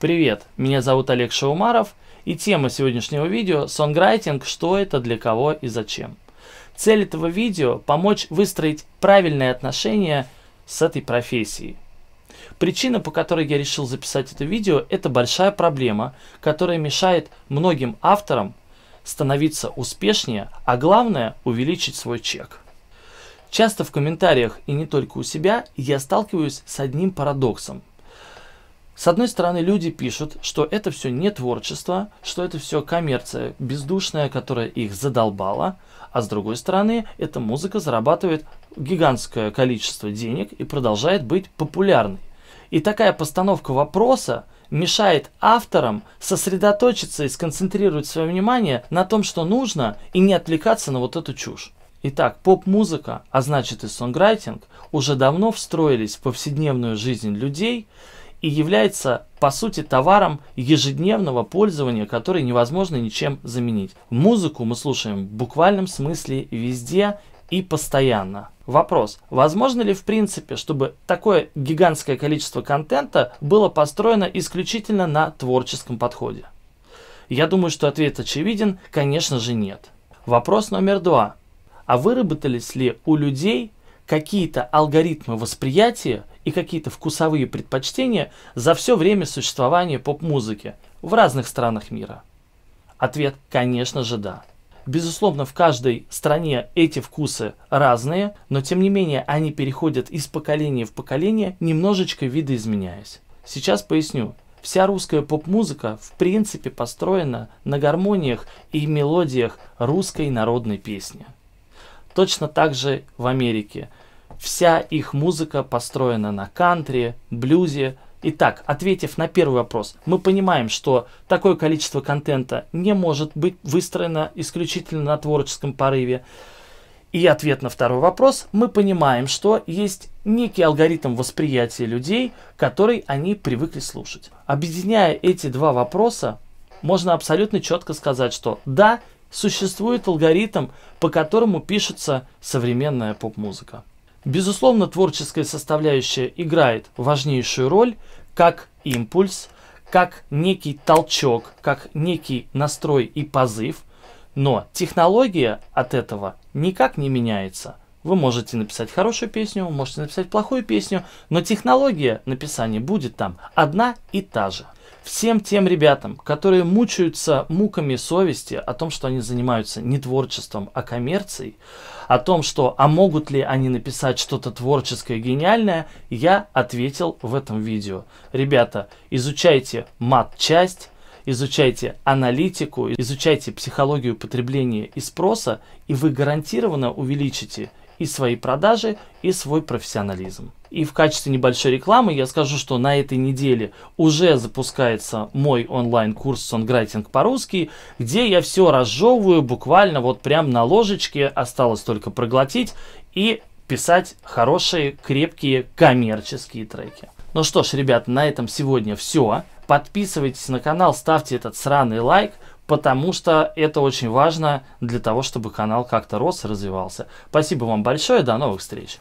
Привет, меня зовут Олег Шаумаров, и тема сегодняшнего видео – сонграйтинг, что это, для кого и зачем. Цель этого видео – помочь выстроить правильные отношения с этой профессией. Причина, по которой я решил записать это видео – это большая проблема, которая мешает многим авторам становиться успешнее, а главное – увеличить свой чек. Часто в комментариях, и не только у себя, я сталкиваюсь с одним парадоксом – с одной стороны, люди пишут, что это все не творчество, что это все коммерция бездушная, которая их задолбала, а с другой стороны, эта музыка зарабатывает гигантское количество денег и продолжает быть популярной. И такая постановка вопроса мешает авторам сосредоточиться и сконцентрировать свое внимание на том, что нужно, и не отвлекаться на вот эту чушь. Итак, поп-музыка, а значит и сонграйтинг, уже давно встроились в повседневную жизнь людей, и является, по сути, товаром ежедневного пользования, который невозможно ничем заменить. Музыку мы слушаем в буквальном смысле везде и постоянно. Вопрос, возможно ли в принципе, чтобы такое гигантское количество контента было построено исключительно на творческом подходе? Я думаю, что ответ очевиден, конечно же нет. Вопрос номер два. А выработались ли у людей какие-то алгоритмы восприятия и какие-то вкусовые предпочтения за все время существования поп-музыки в разных странах мира? Ответ, конечно же, да. Безусловно, в каждой стране эти вкусы разные, но тем не менее они переходят из поколения в поколение, немножечко видоизменяясь. Сейчас поясню. Вся русская поп-музыка в принципе построена на гармониях и мелодиях русской народной песни. Точно так же в Америке – Вся их музыка построена на кантри, блюзе. Итак, ответив на первый вопрос, мы понимаем, что такое количество контента не может быть выстроено исключительно на творческом порыве. И ответ на второй вопрос, мы понимаем, что есть некий алгоритм восприятия людей, который они привыкли слушать. Объединяя эти два вопроса, можно абсолютно четко сказать, что да, существует алгоритм, по которому пишется современная поп-музыка. Безусловно, творческая составляющая играет важнейшую роль как импульс, как некий толчок, как некий настрой и позыв, но технология от этого никак не меняется. Вы можете написать хорошую песню, вы можете написать плохую песню, но технология написания будет там одна и та же всем тем ребятам, которые мучаются муками совести о том, что они занимаются не творчеством, а коммерцией, о том, что а могут ли они написать что-то творческое, гениальное, я ответил в этом видео. Ребята, изучайте мат-часть, изучайте аналитику, изучайте психологию потребления и спроса, и вы гарантированно увеличите и свои продажи, и свой профессионализм. И в качестве небольшой рекламы я скажу, что на этой неделе уже запускается мой онлайн-курс «Сонграйтинг по-русски», где я все разжевываю буквально вот прям на ложечке, осталось только проглотить и писать хорошие, крепкие, коммерческие треки. Ну что ж, ребят, на этом сегодня все. Подписывайтесь на канал, ставьте этот сраный лайк потому что это очень важно для того, чтобы канал как-то рос и развивался. Спасибо вам большое, до новых встреч!